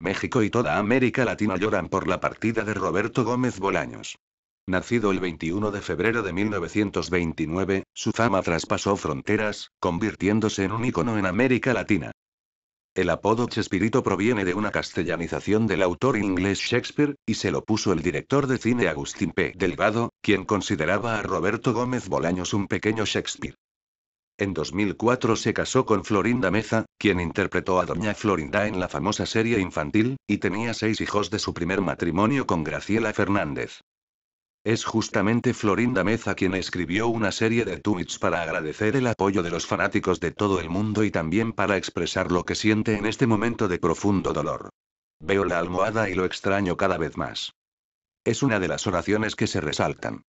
México y toda América Latina lloran por la partida de Roberto Gómez Bolaños. Nacido el 21 de febrero de 1929, su fama traspasó fronteras, convirtiéndose en un ícono en América Latina. El apodo Chespirito proviene de una castellanización del autor inglés Shakespeare, y se lo puso el director de cine Agustín P. Delgado, quien consideraba a Roberto Gómez Bolaños un pequeño Shakespeare. En 2004 se casó con Florinda Meza, quien interpretó a Doña Florinda en la famosa serie infantil, y tenía seis hijos de su primer matrimonio con Graciela Fernández. Es justamente Florinda Meza quien escribió una serie de tweets para agradecer el apoyo de los fanáticos de todo el mundo y también para expresar lo que siente en este momento de profundo dolor. Veo la almohada y lo extraño cada vez más. Es una de las oraciones que se resaltan.